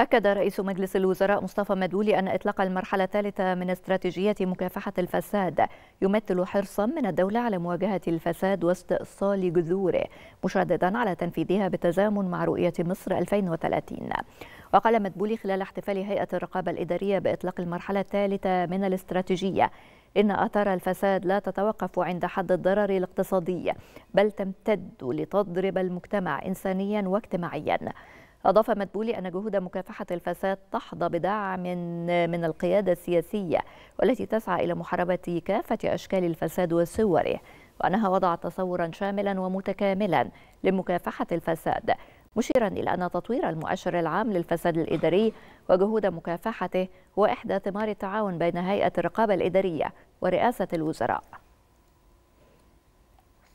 أكد رئيس مجلس الوزراء مصطفى مدبولي أن إطلاق المرحلة الثالثة من استراتيجية مكافحة الفساد يمثل حرصا من الدولة على مواجهة الفساد واستئصال جذوره مشددا على تنفيذها بالتزامن مع رؤية مصر 2030 وقال مدبولي خلال احتفال هيئة الرقابة الإدارية بإطلاق المرحلة الثالثة من الاستراتيجية إن آثار الفساد لا تتوقف عند حد الضرر الاقتصادي بل تمتد لتضرب المجتمع إنسانيا واجتماعيا أضاف مدبولي أن جهود مكافحة الفساد تحظى بدعم من, القيادة السياسية والتي تسعى إلى محاربة كافة أشكال الفساد وصوره وأنها وضعت تصورا شاملا ومتكاملا لمكافحة الفساد مشيرا إلى أن تطوير المؤشر العام للفساد الإداري وجهود مكافحته هو إحدى ثمار التعاون بين هيئة الرقابة الإدارية ورئاسة الوزراء